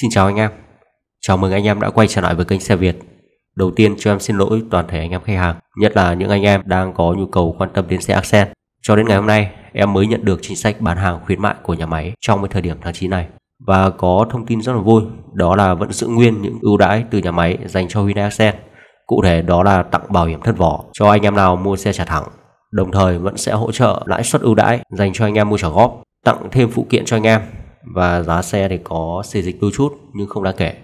Xin chào anh em Chào mừng anh em đã quay trở lại với kênh xe Việt Đầu tiên cho em xin lỗi toàn thể anh em khách hàng Nhất là những anh em đang có nhu cầu quan tâm đến xe Accent Cho đến ngày hôm nay em mới nhận được chính sách bán hàng khuyến mại của nhà máy trong thời điểm tháng 9 này Và có thông tin rất là vui Đó là vẫn giữ nguyên những ưu đãi từ nhà máy dành cho Hyundai Accent Cụ thể đó là tặng bảo hiểm thân vỏ cho anh em nào mua xe trả thẳng Đồng thời vẫn sẽ hỗ trợ lãi suất ưu đãi dành cho anh em mua trả góp Tặng thêm phụ kiện cho anh em và giá xe thì có xê dịch đôi chút nhưng không đáng kể.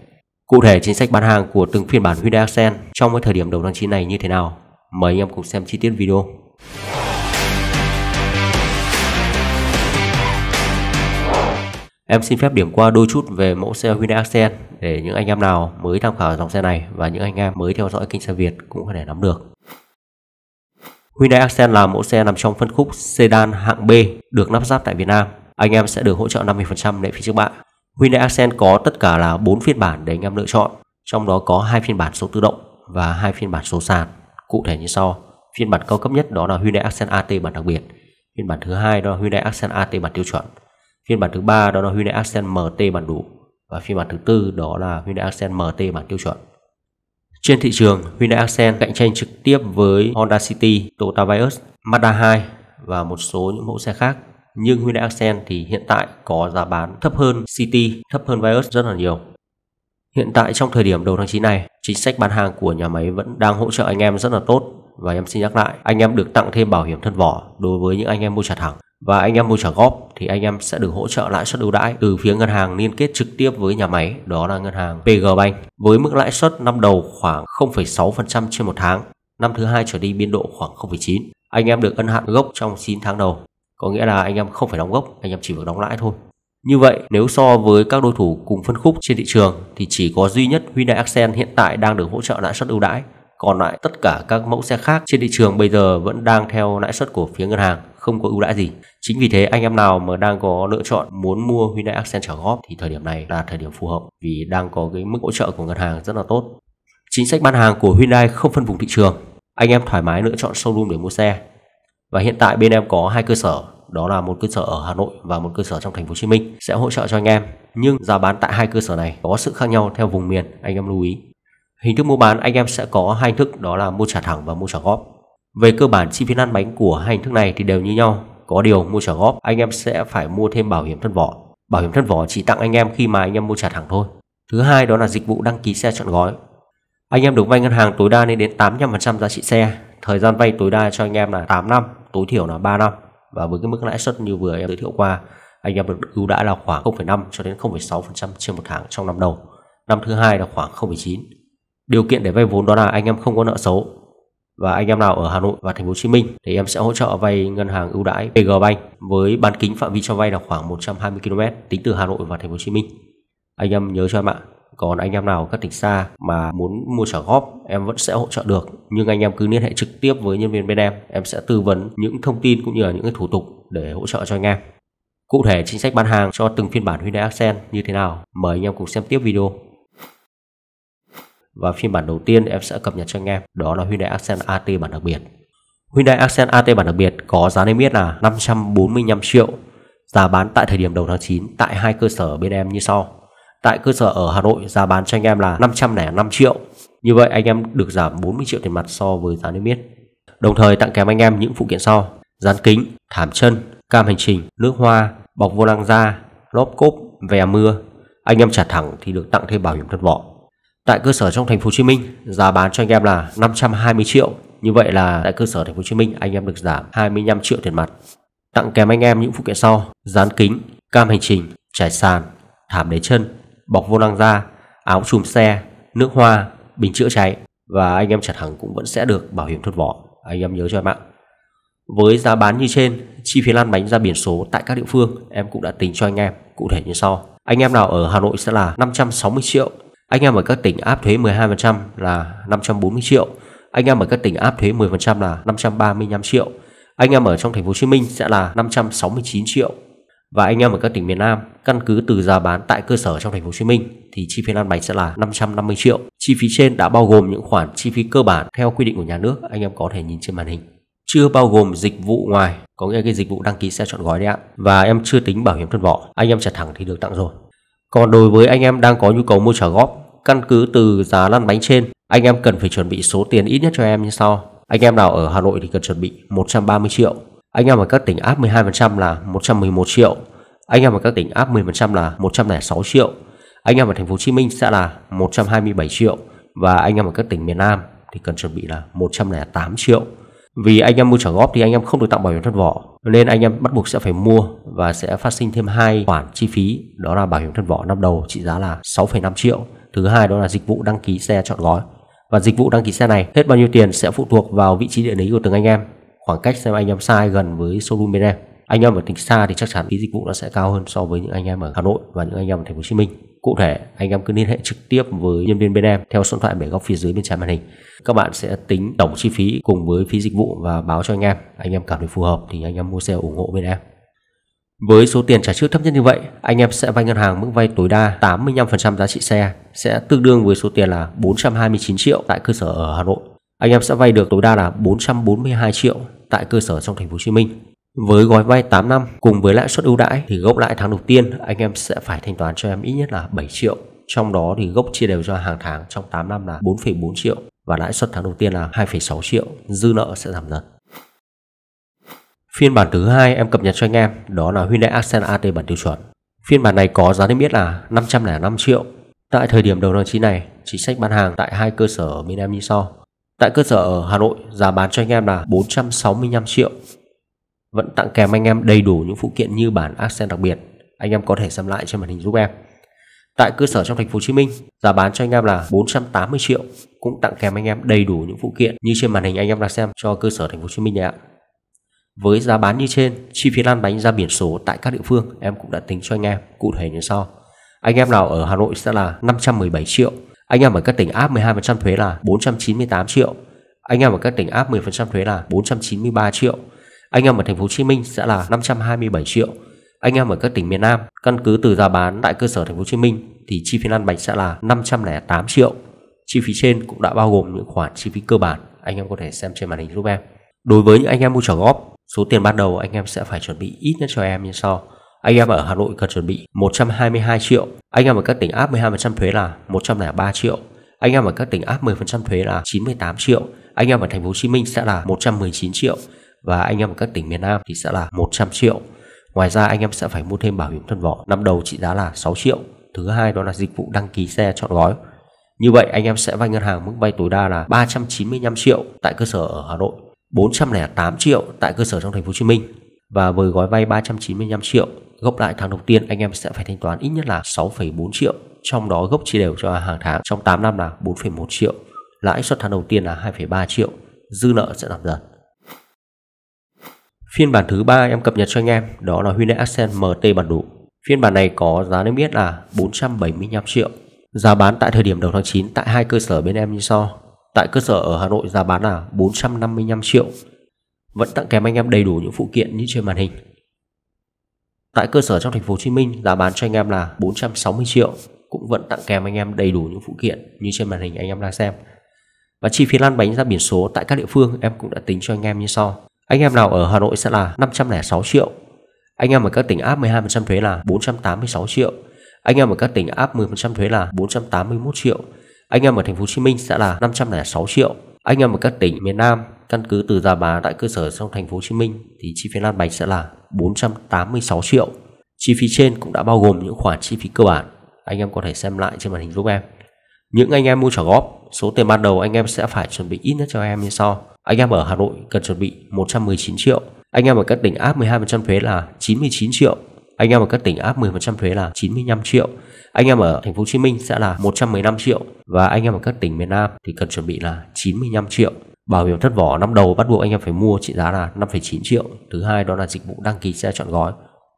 Cụ thể chính sách bán hàng của từng phiên bản Hyundai Accent trong cái thời điểm đầu tháng 9 này như thế nào? Mời anh em cùng xem chi tiết video. Em xin phép điểm qua đôi chút về mẫu xe Hyundai Accent để những anh em nào mới tham khảo dòng xe này và những anh em mới theo dõi kênh xe Việt cũng có thể nắm được. Hyundai Accent là mẫu xe nằm trong phân khúc sedan hạng B được lắp ráp tại Việt Nam anh em sẽ được hỗ trợ 50% lệ phí trước bạ. Hyundai Accent có tất cả là 4 phiên bản để anh em lựa chọn, trong đó có hai phiên bản số tự động và hai phiên bản số sàn, cụ thể như sau. Phiên bản cao cấp nhất đó là Hyundai Accent AT bản đặc biệt, phiên bản thứ hai đó là Hyundai Accent AT bản tiêu chuẩn, phiên bản thứ ba đó là Hyundai Accent MT bản đủ và phiên bản thứ tư đó là Hyundai Accent MT bản tiêu chuẩn. Trên thị trường, Hyundai Accent cạnh tranh trực tiếp với Honda City, Toyota Vios, Mazda 2 và một số những mẫu xe khác nhưng Hyundai Accent thì hiện tại có giá bán thấp hơn City, thấp hơn Vios rất là nhiều. Hiện tại trong thời điểm đầu tháng 9 này, chính sách bán hàng của nhà máy vẫn đang hỗ trợ anh em rất là tốt và em xin nhắc lại, anh em được tặng thêm bảo hiểm thân vỏ đối với những anh em mua trả thẳng và anh em mua trả góp thì anh em sẽ được hỗ trợ lãi suất ưu đãi từ phía ngân hàng liên kết trực tiếp với nhà máy, đó là ngân hàng PG Bank với mức lãi suất năm đầu khoảng 0,6% trên một tháng, năm thứ hai trở đi biên độ khoảng 0,9. Anh em được ân hạn gốc trong 9 tháng đầu có nghĩa là anh em không phải đóng gốc anh em chỉ việc đóng lãi thôi như vậy nếu so với các đối thủ cùng phân khúc trên thị trường thì chỉ có duy nhất Hyundai Accent hiện tại đang được hỗ trợ lãi suất ưu đãi còn lại tất cả các mẫu xe khác trên thị trường bây giờ vẫn đang theo lãi suất của phía ngân hàng không có ưu đãi gì chính vì thế anh em nào mà đang có lựa chọn muốn mua Hyundai Accent trả góp thì thời điểm này là thời điểm phù hợp vì đang có cái mức hỗ trợ của ngân hàng rất là tốt chính sách bán hàng của Hyundai không phân vùng thị trường anh em thoải mái lựa chọn showroom để mua xe và hiện tại bên em có hai cơ sở, đó là một cơ sở ở Hà Nội và một cơ sở trong thành phố Hồ Chí Minh sẽ hỗ trợ cho anh em. Nhưng giá bán tại hai cơ sở này có sự khác nhau theo vùng miền, anh em lưu ý. Hình thức mua bán anh em sẽ có hai hình thức đó là mua trả thẳng và mua trả góp. Về cơ bản chi phí lăn bánh của hai hình thức này thì đều như nhau, có điều mua trả góp anh em sẽ phải mua thêm bảo hiểm thân vỏ. Bảo hiểm thân vỏ chỉ tặng anh em khi mà anh em mua trả thẳng thôi. Thứ hai đó là dịch vụ đăng ký xe chọn gói. Anh em được vay ngân hàng tối đa lên đến 85% giá trị xe, thời gian vay tối đa cho anh em là 8 năm tối thiểu là 3 năm và với cái mức lãi suất như vừa em giới thiệu qua anh em được ưu đãi là khoảng 0,5 cho đến 0,6% trên một tháng trong năm đầu năm thứ hai là khoảng 0,9 điều kiện để vay vốn đó là anh em không có nợ xấu và anh em nào ở Hà Nội và Thành phố Hồ Chí Minh thì em sẽ hỗ trợ vay ngân hàng ưu đãi PG Bank với bán kính phạm vi cho vay là khoảng 120 km tính từ Hà Nội và Thành phố Hồ Chí Minh. Anh em nhớ cho em ạ còn anh em nào các tỉnh xa mà muốn mua trả góp em vẫn sẽ hỗ trợ được nhưng anh em cứ liên hệ trực tiếp với nhân viên bên em em sẽ tư vấn những thông tin cũng như là những cái thủ tục để hỗ trợ cho anh em cụ thể chính sách bán hàng cho từng phiên bản Hyundai Accent như thế nào mời anh em cùng xem tiếp video và phiên bản đầu tiên em sẽ cập nhật cho anh em đó là Hyundai Accent AT bản đặc biệt Hyundai Accent AT bản đặc biệt có giá niêm yết là 545 triệu giá bán tại thời điểm đầu tháng 9 tại hai cơ sở bên em như sau tại cơ sở ở Hà Nội giá bán cho anh em là 505 triệu. Như vậy anh em được giảm 40 triệu tiền mặt so với giá niêm yết. Đồng thời tặng kèm anh em những phụ kiện sau: dán kính, thảm chân, cam hành trình, nước hoa, bọc vô lăng da, lốp cốp, vè mưa. Anh em trả thẳng thì được tặng thêm bảo hiểm thân vỏ. Tại cơ sở trong thành phố Hồ Chí Minh, giá bán cho anh em là 520 triệu. Như vậy là tại cơ sở thành phố Hồ Chí Minh anh em được giảm 25 triệu tiền mặt. Tặng kèm anh em những phụ kiện sau: dán kính, cam hành trình, trải sàn, thảm đế chân, bọc vô lăng ra, áo chùm xe, nước hoa, bình chữa cháy và anh em chặt hàng cũng vẫn sẽ được bảo hiểm thuật vỏ. Anh em nhớ cho em ạ. Với giá bán như trên, chi phí lăn bánh ra biển số tại các địa phương em cũng đã tính cho anh em cụ thể như sau. Anh em nào ở Hà Nội sẽ là 560 triệu, anh em ở các tỉnh áp thuế 12% là 540 triệu, anh em ở các tỉnh áp thuế 10% là 535 triệu. Anh em ở trong thành phố Hồ Chí Minh sẽ là 569 triệu và anh em ở các tỉnh miền Nam căn cứ từ giá bán tại cơ sở trong thành phố Hồ Chí Minh thì chi phí lăn bánh sẽ là 550 triệu. Chi phí trên đã bao gồm những khoản chi phí cơ bản theo quy định của nhà nước, anh em có thể nhìn trên màn hình. Chưa bao gồm dịch vụ ngoài, có nghĩa cái dịch vụ đăng ký xe chọn gói đấy ạ. Và em chưa tính bảo hiểm thân vỏ, anh em trả thẳng thì được tặng rồi. Còn đối với anh em đang có nhu cầu mua trả góp, căn cứ từ giá lăn bánh trên, anh em cần phải chuẩn bị số tiền ít nhất cho em như sau. Anh em nào ở Hà Nội thì cần chuẩn bị 130 triệu, anh em ở các tỉnh áp 12% là 111 triệu. Anh em ở các tỉnh áp 10% là 106 triệu. Anh em ở thành phố Hồ Chí Minh sẽ là 127 triệu và anh em ở các tỉnh miền Nam thì cần chuẩn bị là 108 triệu. Vì anh em mua trả góp thì anh em không được tặng bảo hiểm thất vỏ nên anh em bắt buộc sẽ phải mua và sẽ phát sinh thêm hai khoản chi phí đó là bảo hiểm thất vỏ năm đầu trị giá là 6,5 triệu. Thứ hai đó là dịch vụ đăng ký xe chọn gói. Và dịch vụ đăng ký xe này hết bao nhiêu tiền sẽ phụ thuộc vào vị trí địa lý của từng anh em khoảng cách xem anh em sai gần với showroom bên em anh em ở tỉnh xa thì chắc chắn phí dịch vụ nó sẽ cao hơn so với những anh em ở Hà Nội và những anh em ở thành phố Hồ Chí Minh. Cụ thể, anh em cứ liên hệ trực tiếp với nhân viên bên em theo số điện thoại ở góc phía dưới bên trái màn hình. Các bạn sẽ tính tổng chi phí cùng với phí dịch vụ và báo cho anh em. Anh em cảm thấy phù hợp thì anh em mua xe ủng hộ bên em. Với số tiền trả trước thấp nhất như vậy, anh em sẽ vay ngân hàng mức vay tối đa 85% giá trị xe, sẽ tương đương với số tiền là 429 triệu tại cơ sở ở Hà Nội. Anh em sẽ vay được tối đa là 442 triệu tại cơ sở trong thành phố Hồ Chí Minh. Với gói vay 8 năm cùng với lãi suất ưu đãi thì gốc lãi tháng đầu tiên anh em sẽ phải thanh toán cho em ít nhất là 7 triệu. Trong đó thì gốc chia đều cho hàng tháng trong 8 năm là 4,4 triệu và lãi suất tháng đầu tiên là 2,6 triệu, dư nợ sẽ giảm dần. Phiên bản thứ hai em cập nhật cho anh em đó là Hyundai Accent AT bản tiêu chuẩn. Phiên bản này có giá niêm yết là 505 triệu. Tại thời điểm đầu tháng 9 này, chính sách bán hàng tại hai cơ sở bên em như sau. Tại cơ sở ở Hà Nội giá bán cho anh em là 465 triệu Vẫn tặng kèm anh em đầy đủ những phụ kiện như bản accent đặc biệt Anh em có thể xem lại trên màn hình giúp em Tại cơ sở trong thành phố Hồ Chí Minh, giá bán cho anh em là 480 triệu, cũng tặng kèm anh em đầy đủ những phụ kiện như trên màn hình anh em đang xem cho cơ sở thành phố Hồ Chí Minh này ạ. Với giá bán như trên, chi phí lăn bánh ra biển số tại các địa phương em cũng đã tính cho anh em cụ thể như sau. Anh em nào ở Hà Nội sẽ là 517 triệu, anh em ở các tỉnh áp 12% thuế là 498 triệu. Anh em ở các tỉnh áp 10% thuế là 493 triệu. Anh em ở thành phố Hồ Chí Minh sẽ là 527 triệu. Anh em ở các tỉnh miền Nam, căn cứ từ giá bán tại cơ sở thành phố Hồ Chí Minh thì chi phí lăn bánh sẽ là 508 triệu. Chi phí trên cũng đã bao gồm những khoản chi phí cơ bản anh em có thể xem trên màn hình giúp em. Đối với những anh em mua trả góp, số tiền ban đầu anh em sẽ phải chuẩn bị ít nhất cho em như sau anh em ở Hà Nội cần chuẩn bị 122 triệu, anh em ở các tỉnh áp 12% thuế là 103 triệu, anh em ở các tỉnh áp 10% thuế là 98 triệu, anh em ở thành phố Hồ Chí Minh sẽ là 119 triệu và anh em ở các tỉnh miền Nam thì sẽ là 100 triệu. Ngoài ra anh em sẽ phải mua thêm bảo hiểm thân vỏ năm đầu trị giá là 6 triệu. Thứ hai đó là dịch vụ đăng ký xe chọn gói. Như vậy anh em sẽ vay ngân hàng mức vay tối đa là 395 triệu tại cơ sở ở Hà Nội, 408 triệu tại cơ sở trong thành phố Hồ Chí Minh và với gói vay 395 triệu gốc lãi tháng đầu tiên anh em sẽ phải thanh toán ít nhất là 6,4 triệu, trong đó gốc chia đều cho hàng tháng trong 8 năm là 4,1 triệu, lãi suất tháng đầu tiên là 2,3 triệu, dư nợ sẽ giảm dần. Phiên bản thứ ba em cập nhật cho anh em đó là Hyundai Accent MT bản đủ. Phiên bản này có giá niêm yết là 475 triệu. Giá bán tại thời điểm đầu tháng 9 tại hai cơ sở bên em như sau. Tại cơ sở ở Hà Nội giá bán là 455 triệu. Vẫn tặng kèm anh em đầy đủ những phụ kiện như trên màn hình tại cơ sở trong thành phố Hồ Chí Minh giá bán cho anh em là 460 triệu cũng vẫn tặng kèm anh em đầy đủ những phụ kiện như trên màn hình anh em đang xem. Và chi phí lăn bánh ra biển số tại các địa phương em cũng đã tính cho anh em như sau. Anh em nào ở Hà Nội sẽ là 506 triệu. Anh em ở các tỉnh áp 12% thuế là 486 triệu. Anh em ở các tỉnh áp 10% thuế là 481 triệu. Anh em ở thành phố Hồ Chí Minh sẽ là 506 triệu. Anh em ở các tỉnh miền Nam căn cứ từ giá bán tại cơ sở trong thành phố Hồ Chí Minh thì chi phí lăn bánh sẽ là 486 triệu. Chi phí trên cũng đã bao gồm những khoản chi phí cơ bản. Anh em có thể xem lại trên màn hình giúp em. Những anh em mua trả góp, số tiền ban đầu anh em sẽ phải chuẩn bị ít nhất cho em như sau. Anh em ở Hà Nội cần chuẩn bị 119 triệu. Anh em ở các tỉnh áp 12% thuế là 99 triệu. Anh em ở các tỉnh áp 10% thuế là 95 triệu anh em ở thành phố Hồ Chí Minh sẽ là 115 triệu và anh em ở các tỉnh miền Nam thì cần chuẩn bị là 95 triệu bảo hiểm thất vỏ năm đầu bắt buộc anh em phải mua trị giá là 5,9 triệu thứ hai đó là dịch vụ đăng ký xe chọn gói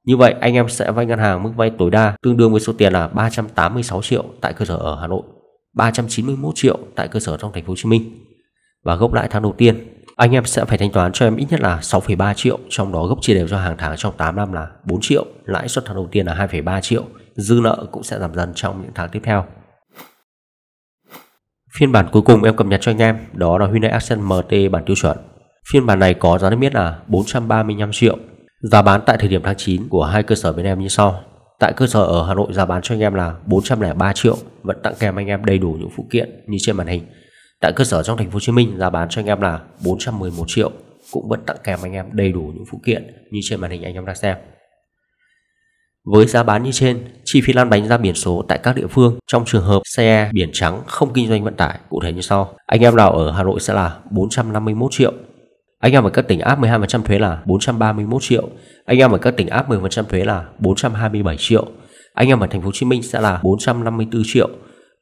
như vậy anh em sẽ vay ngân hàng mức vay tối đa tương đương với số tiền là 386 triệu tại cơ sở ở Hà Nội 391 triệu tại cơ sở trong thành phố Hồ Chí Minh và gốc lãi tháng đầu tiên anh em sẽ phải thanh toán cho em ít nhất là 6,3 triệu trong đó gốc chia đều cho hàng tháng trong 8 năm là 4 triệu lãi suất tháng đầu tiên là 2,3 triệu dư nợ cũng sẽ giảm dần trong những tháng tiếp theo. Phiên bản cuối cùng em cập nhật cho anh em đó là Hyundai Accent MT bản tiêu chuẩn. Phiên bản này có giá niêm yết là 435 triệu. Giá bán tại thời điểm tháng 9 của hai cơ sở bên em như sau. Tại cơ sở ở Hà Nội giá bán cho anh em là 403 triệu, vẫn tặng kèm anh em đầy đủ những phụ kiện như trên màn hình. Tại cơ sở trong thành phố Hồ Chí Minh giá bán cho anh em là 411 triệu, cũng vẫn tặng kèm anh em đầy đủ những phụ kiện như trên màn hình anh em đang xem. Với giá bán như trên, chi phí lăn bánh ra biển số tại các địa phương trong trường hợp xe biển trắng không kinh doanh vận tải cụ thể như sau. Anh em nào ở Hà Nội sẽ là 451 triệu. Anh em ở các tỉnh áp 12% thuế là 431 triệu. Anh em ở các tỉnh áp 10% thuế là 427 triệu. Anh em ở thành phố Hồ Chí Minh sẽ là 454 triệu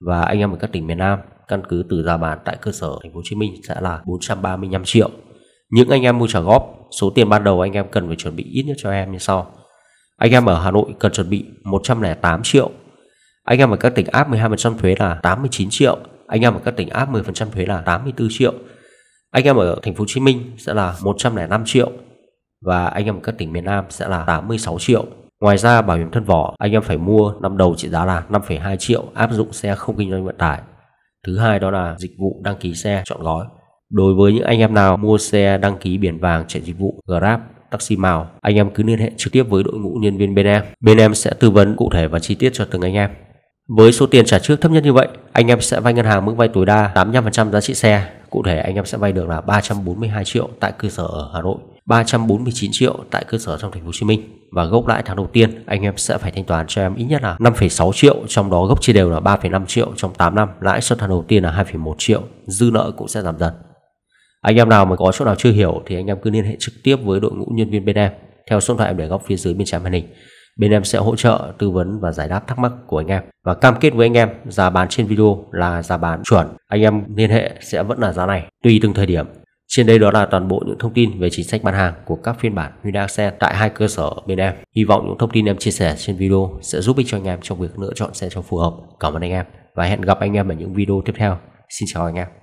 và anh em ở các tỉnh miền Nam căn cứ từ giá bán tại cơ sở thành phố Hồ Chí Minh sẽ là 435 triệu. Những anh em mua trả góp, số tiền ban đầu anh em cần phải chuẩn bị ít nhất cho em như sau: anh em ở Hà Nội cần chuẩn bị 108 triệu Anh em ở các tỉnh áp 12% thuế là 89 triệu Anh em ở các tỉnh áp 10% thuế là 84 triệu Anh em ở thành phố Hồ Chí Minh sẽ là 105 triệu Và anh em ở các tỉnh miền Nam sẽ là 86 triệu Ngoài ra bảo hiểm thân vỏ anh em phải mua năm đầu trị giá là 5,2 triệu áp dụng xe không kinh doanh vận tải Thứ hai đó là dịch vụ đăng ký xe chọn gói Đối với những anh em nào mua xe đăng ký biển vàng chạy dịch vụ Grab taxi màu anh em cứ liên hệ trực tiếp với đội ngũ nhân viên bên em bên em sẽ tư vấn cụ thể và chi tiết cho từng anh em với số tiền trả trước thấp nhất như vậy anh em sẽ vay ngân hàng mức vay tối đa 85% giá trị xe cụ thể anh em sẽ vay được là 342 triệu tại cơ sở ở Hà Nội 349 triệu tại cơ sở trong thành phố Hồ Chí Minh và gốc lãi tháng đầu tiên anh em sẽ phải thanh toán cho em ít nhất là 5,6 triệu trong đó gốc chia đều là 3,5 triệu trong 8 năm lãi suất tháng đầu tiên là 2,1 triệu dư nợ cũng sẽ giảm dần anh em nào mà có chỗ nào chưa hiểu thì anh em cứ liên hệ trực tiếp với đội ngũ nhân viên bên em theo số điện thoại để góc phía dưới bên trái màn hình. Bên em sẽ hỗ trợ, tư vấn và giải đáp thắc mắc của anh em và cam kết với anh em giá bán trên video là giá bán chuẩn. Anh em liên hệ sẽ vẫn là giá này tùy từng thời điểm. Trên đây đó là toàn bộ những thông tin về chính sách bán hàng của các phiên bản Hyundai Accent tại hai cơ sở bên em. Hy vọng những thông tin em chia sẻ trên video sẽ giúp ích cho anh em trong việc lựa chọn xe cho phù hợp. Cảm ơn anh em và hẹn gặp anh em ở những video tiếp theo. Xin chào anh em.